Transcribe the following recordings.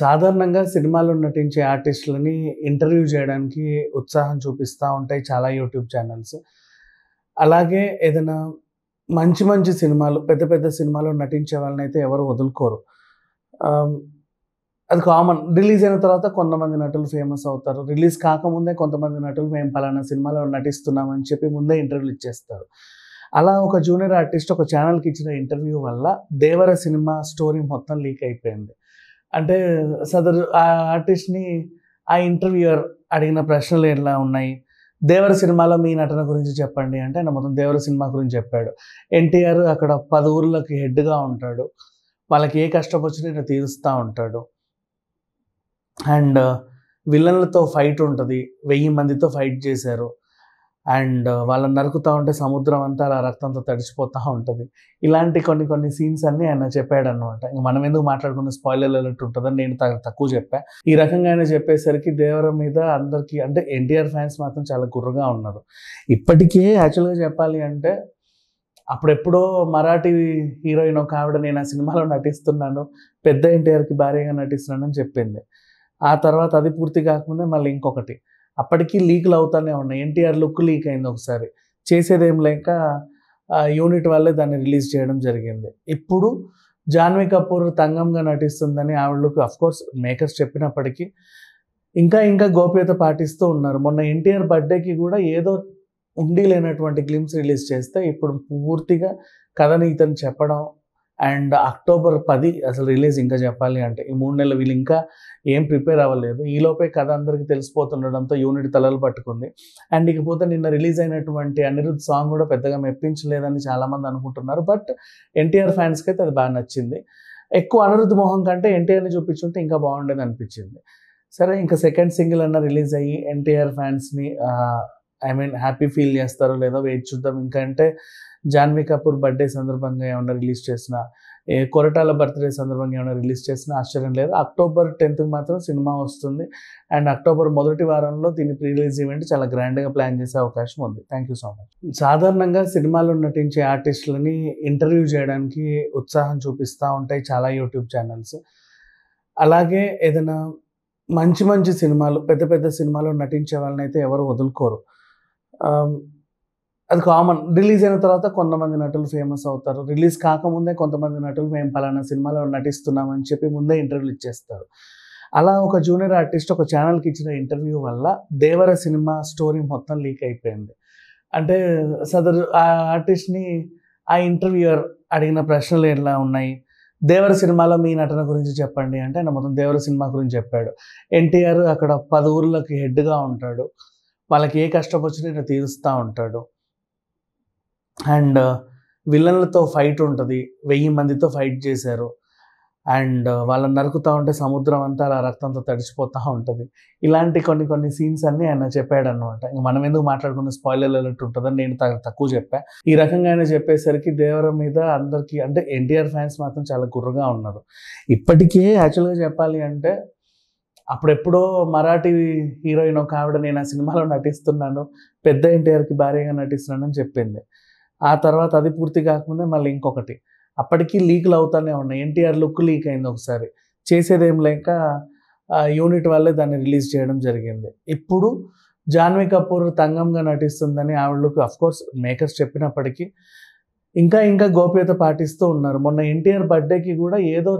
సాధారణంగా సినిమాలు నటించే ఆర్టిస్టులని ఇంటర్వ్యూ చేయడానికి ఉత్సాహం చూపిస్తూ ఉంటాయి చాలా యూట్యూబ్ ఛానల్స్ అలాగే ఏదైనా మంచి మంచి సినిమాలు పెద్ద పెద్ద సినిమాలు నటించే వాళ్ళని అయితే ఎవరు వదులుకోరు అది కామన్ రిలీజ్ అయిన తర్వాత కొంతమంది నటులు ఫేమస్ అవుతారు రిలీజ్ కాకముందే కొంతమంది నటులు మేము పలానా సినిమాలో నటిస్తున్నామని చెప్పి ముందే ఇంటర్వ్యూలు ఇచ్చేస్తారు అలా ఒక జూనియర్ ఆర్టిస్ట్ ఒక ఛానల్కి ఇచ్చిన ఇంటర్వ్యూ వల్ల దేవర సినిమా స్టోరీ మొత్తం లీక్ అయిపోయింది అంటే సదరు ఆ ఆర్టిస్ట్ని ఆ ఇంటర్వ్యూయర్ అడిగిన ప్రశ్నలు ఎలా ఉన్నాయి దేవర సినిమాలో మీ నటన గురించి చెప్పండి అంటే ఆయన మొత్తం దేవర సినిమా గురించి చెప్పాడు ఎన్టీఆర్ అక్కడ పది ఊర్లకి హెడ్గా ఉంటాడు వాళ్ళకి ఏ కష్టం వచ్చినా తీరుస్తూ ఉంటాడు అండ్ విలన్లతో ఫైట్ ఉంటుంది వెయ్యి మందితో ఫైట్ చేశారు అండ్ వాళ్ళని నరుకుతూ ఉంటే సముద్రం అంతా అలా రక్తంతో తడిచిపోతూ ఉంటుంది ఇలాంటి కొన్ని కొన్ని సీన్స్ అన్ని ఆయన చెప్పాడు అనమాట ఇంకా మనం ఎందుకు మాట్లాడుకున్న స్పాయిలర్ అలర్ట్ ఉంటుందని నేను తక్కువ చెప్పా ఈ రకంగా ఆయన చెప్పేసరికి దేవర మీద అందరికీ అంటే ఎన్టీఆర్ ఫ్యాన్స్ మాత్రం చాలా గుర్రగా ఉన్నారు ఇప్పటికే యాక్చువల్గా చెప్పాలి అంటే అప్పుడెప్పుడో మరాఠీ హీరోయిన్ ఒక ఆవిడ నేను ఆ సినిమాలో నటిస్తున్నాను పెద్ద ఎన్టీఆర్కి భార్యగా నటిస్తున్నాను అని చెప్పింది ఆ తర్వాత అది పూర్తి కాకముందే మళ్ళీ ఇంకొకటి అప్పటికీ లీకులు అవుతానే ఉన్నాయి ఎన్టీఆర్ లుక్ లీక్ అయింది ఒకసారి చేసేదేం లేక యూనిట్ వల్లే దాన్ని రిలీజ్ చేయడం జరిగింది ఇప్పుడు జాన్వీ కపూర్ తంగంగా నటిస్తుందని ఆవిడకు అఫ్కోర్స్ మేకర్స్ చెప్పినప్పటికీ ఇంకా ఇంకా గోప్యత పాటిస్తూ ఉన్నారు మొన్న ఎన్టీఆర్ బర్త్డేకి కూడా ఏదో ఉండి లేనటువంటి గ్లిమ్స్ రిలీజ్ చేస్తే ఇప్పుడు పూర్తిగా కథని ఇతను చెప్పడం అండ్ అక్టోబర్ పది అసలు రిలీజ్ ఇంకా చెప్పాలి అంటే ఈ మూడు నెలలు వీళ్ళు ఇంకా ఏం ప్రిపేర్ అవ్వలేదు ఈలోపే కథ అందరికీ తెలిసిపోతుండడంతో యూనిట్ తలలు పట్టుకుంది అండ్ ఇకపోతే నిన్న రిలీజ్ అయినటువంటి అనిరుద్ధ్ సాంగ్ కూడా పెద్దగా మెప్పించలేదని చాలామంది అనుకుంటున్నారు బట్ ఎన్టీఆర్ ఫ్యాన్స్కి అయితే అది బాగా నచ్చింది ఎక్కువ అనిరుద్ధ్ మోహన్ కంటే ఎన్టీఆర్ని చూపించుంటే ఇంకా బాగుండేది అనిపించింది సరే ఇంకా సెకండ్ సింగిల్ అన్న రిలీజ్ అయ్యి ఎన్టీఆర్ ఫ్యాన్స్ని ఐ మీన్ హ్యాపీ ఫీల్ చేస్తారో లేదో వెయిట్ చూద్దాం ఇంకా అంటే జాన్వీ కపూర్ బర్త్డే సందర్భంగా ఏమైనా రిలీజ్ చేసిన కొరటాల బర్త్డే సందర్భంగా ఏమైనా రిలీజ్ చేసినా ఆశ్చర్యం లేదు అక్టోబర్ టెన్త్కి మాత్రం సినిమా వస్తుంది అండ్ అక్టోబర్ మొదటి వారంలో దీని ప్రీ రిలీజ్ ఈవెంట్ చాలా గ్రాండ్గా ప్లాన్ చేసే అవకాశం ఉంది థ్యాంక్ యూ సో మచ్ సాధారణంగా సినిమాలు నటించే ఆర్టిస్టులని ఇంటర్వ్యూ చేయడానికి ఉత్సాహం చూపిస్తూ ఉంటాయి చాలా యూట్యూబ్ ఛానల్స్ అలాగే ఏదైనా మంచి మంచి సినిమాలు పెద్ద పెద్ద సినిమాలు నటించే వాళ్ళని అయితే ఎవరు వదులుకోరు అది కామన్ రిలీజ్ అయిన తర్వాత కొంతమంది నటులు ఫేమస్ అవుతారు రిలీజ్ కాకముందే కొంతమంది నటులు మేము పలానా సినిమాలో నటిస్తున్నామని చెప్పి ముందే ఇంటర్వ్యూలు ఇచ్చేస్తారు అలా ఒక జూనియర్ ఆర్టిస్ట్ ఒక ఛానల్కి ఇచ్చిన ఇంటర్వ్యూ వల్ల దేవర సినిమా స్టోరీ మొత్తం లీక్ అయిపోయింది అంటే సదరు ఆ ఆర్టిస్ట్ని ఆ ఇంటర్వ్యూయర్ అడిగిన ప్రశ్నలు ఎలా ఉన్నాయి దేవర సినిమాలో మీ నటన గురించి చెప్పండి అంటే ఆయన మొత్తం దేవర సినిమా గురించి చెప్పాడు ఎన్టీఆర్ అక్కడ పది ఊర్లకి హెడ్గా ఉంటాడు వాళ్ళకి ఏ కష్టం వచ్చినా తీరుస్తూ ఉంటాడు అండ్ uh, విలన్లతో ఫైట్ ఉంటుంది వెయ్యి మందితో ఫైట్ చేశారు అండ్ uh, వాళ్ళని నరుకుతూ ఉంటే సముద్రం అంతా అలా రక్తంతో తడిచిపోతూ ఉంటుంది ఇలాంటి కొన్ని కొన్ని సీన్స్ అన్ని ఆయన చెప్పాడు అనమాట ఇంకా మనం ఎందుకు మాట్లాడుకున్న స్పాయిలర్ అలర్ట్ ఉంటుందని నేను తక్కువ చెప్పా ఈ రకంగా ఆయన చెప్పేసరికి దేవర మీద అందరికీ అంటే ఎన్టీఆర్ ఫ్యాన్స్ మాత్రం చాలా గుర్రగా ఉన్నారు ఇప్పటికే యాక్చువల్గా చెప్పాలి అంటే అప్పుడెప్పుడో మరాఠీ హీరోయిన్ ఒక ఆవిడ నేను ఆ సినిమాలో నటిస్తున్నాను పెద్ద ఎన్టీఆర్కి భారీగా నటిస్తున్నాను అని చెప్పింది ఆ తర్వాత అది పూర్తి కాకుండా మళ్ళీ ఇంకొకటి అప్పటికీ లీక్లు అవుతానే ఉన్నాయి ఎన్టీఆర్ లుక్ లీక్ అయింది ఒకసారి చేసేదేం లేక యూనిట్ వల్లే దాన్ని రిలీజ్ చేయడం జరిగింది ఇప్పుడు జాన్వీ కపూర్ తంగంగా నటిస్తుందని ఆవిడ లుక్ అఫ్కోర్స్ మేకర్స్ చెప్పినప్పటికీ ఇంకా ఇంకా గోప్యత పాటిస్తూ ఉన్నారు మొన్న ఎన్టీఆర్ బర్త్డేకి కూడా ఏదో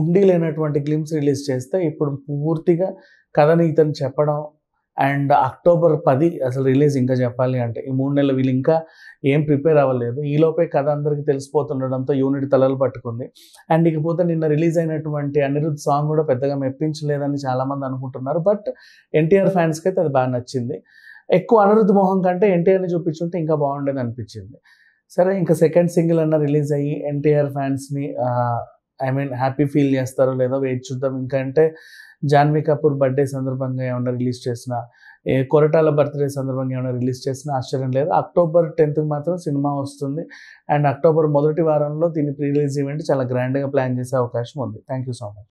ఉండి లేనటువంటి గ్లిమ్స్ రిలీజ్ చేస్తే ఇప్పుడు పూర్తిగా కథని ఇతను చెప్పడం అండ్ అక్టోబర్ పది అసలు రిలీజ్ ఇంకా చెప్పాలి అంటే ఈ మూడు నెలలు వీళ్ళు ఇంకా ఏం ప్రిపేర్ అవ్వలేదు ఈలోపే కథ అందరికీ తెలిసిపోతుండడంతో యూనిట్ తలలు పట్టుకుంది అండ్ ఇకపోతే నిన్న రిలీజ్ అయినటువంటి అనిరుద్ధ్ సాంగ్ కూడా పెద్దగా మెప్పించలేదని చాలామంది అనుకుంటున్నారు బట్ ఎన్టీఆర్ ఫ్యాన్స్కి అయితే అది బాగా నచ్చింది ఎక్కువ అనిరుద్ మోహన్ కంటే ఎన్టీఆర్ని చూపించుంటే ఇంకా బాగుండేది అనిపించింది సరే ఇంకా సెకండ్ సింగిల్ అన్న రిలీజ్ అయ్యి ఎన్టీఆర్ ఫ్యాన్స్ని ఐ మీన్ హ్యాపీ ఫీల్ చేస్తారో లేదో వెయిట్ చూద్దాం ఇంకా అంటే జాన్వీ కపూర్ బర్త్డే సందర్భంగా ఏమైనా రిలీజ్ చేసిన కొరటాల బర్త్డే సందర్భంగా ఏమైనా రిలీజ్ చేసిన ఆశ్చర్యం లేదు అక్టోబర్ టెన్త్కి మాత్రం సినిమా వస్తుంది అండ్ అక్టోబర్ మొదటి వారంలో దీని ప్రీ రిలీజ్ ఈవెంట్ చాలా గ్రాండ్గా ప్లాన్ చేసే అవకాశం ఉంది థ్యాంక్ యూ సో మచ్